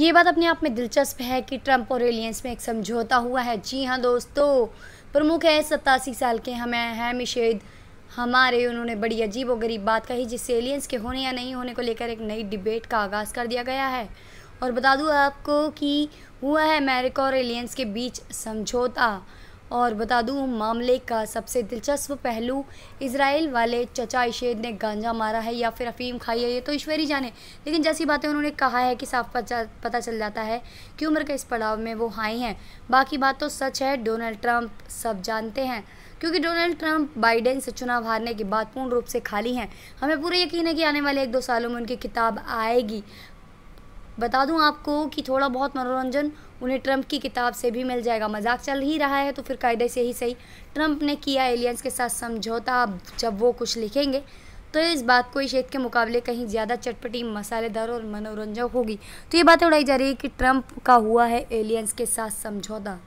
ये बात अपने आप में दिलचस्प है कि ट्रंप और एलियंस में एक समझौता हुआ है जी हाँ दोस्तों प्रमुख है सतासी साल के हमें हैं मिशेद हमारे उन्होंने बड़ी अजीब और गरीब बात कही जिससे एलियंस के होने या नहीं होने को लेकर एक नई डिबेट का आगाज़ कर दिया गया है और बता दूँ आपको कि हुआ है अमेरिका और एलियंस के बीच समझौता और बता दूं मामले का सबसे दिलचस्प पहलू इसराइल वाले चचा इशेद ने गांजा मारा है या फिर अफीम खाई है ये तो ईश्वरी जाने लेकिन जैसी बातें उन्होंने कहा है कि साफ पता चल जाता है कि उम्र के इस पड़ाव में वो हाई हैं बाकी बात तो सच है डोनाल्ड ट्रंप सब जानते हैं क्योंकि डोनाल्ड ट्रंप बाइडेन से चुनाव हारने के बाद पूर्ण रूप से खाली हैं हमें पूरा यकीन है कि आने वाले एक दो सालों में उनकी किताब आएगी बता दूं आपको कि थोड़ा बहुत मनोरंजन उन्हें ट्रंप की किताब से भी मिल जाएगा मजाक चल ही रहा है तो फिर कायदे से ही सही ट्रंप ने किया एलियंस के साथ समझौता जब वो कुछ लिखेंगे तो इस बात को इस के मुकाबले कहीं ज़्यादा चटपटी मसालेदार और मनोरंजक होगी तो ये बातें उड़ाई जा रही है कि ट्रंप का हुआ है एलियंस के साथ समझौता